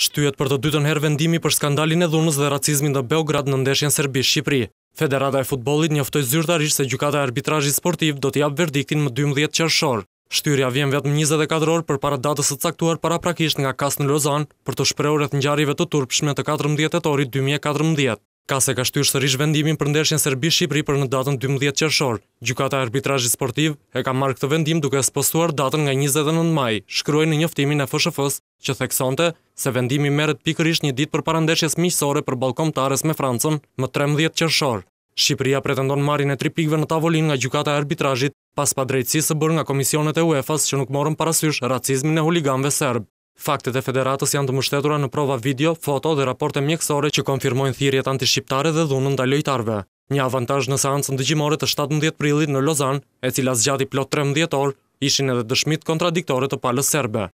Shtyjet për të dytën her vendimi për skandalin e dhunës dhe racizmin dhe Beograd në ndeshjen Serbi-Shqipri. Federata e futbolit njoftoj zyrtarish se gjukata e arbitrajit sportiv do t'jabë verdiktin më 12 qërshor. Shtyria vjen vetë 24 orë për para datës të caktuar para prakisht nga në Lozan për të shpreur e thëngjarive të turpshme të 14 e 2014 se ka shtyrë sërish vendimin për ndeshjen Serbi-Shqipëri për në datën 12 qërshor. Gjukata e arbitrajë sportiv e ka markë të vendim duke spostuar datën nga 29 maj, shkruaj në njëftimin e FSHF-s, që theksonte se vendimi meret pikërish një dit për parandeshjes miqësore për ares me Francën më 13 qërshor. Shqipëria pretendon marin e tri pikve në tavolin nga gjukata e arbitrajit, pas pa së bërë nga komisionet e UEFA-s që nuk morën parasysh racizmin e huliganve serbë. Faktet e federatës janë të mështetura në prova video, foto dhe raporte mjekësore që konfirmojnë thirjet antishqiptare dhe dhunën të lojtarve. Një avantaj në seancën dëgjimore të 17 prilit në Lozan, e cila zgjati plot 13 orë, ishin edhe dëshmit kontradiktore të palës serbe.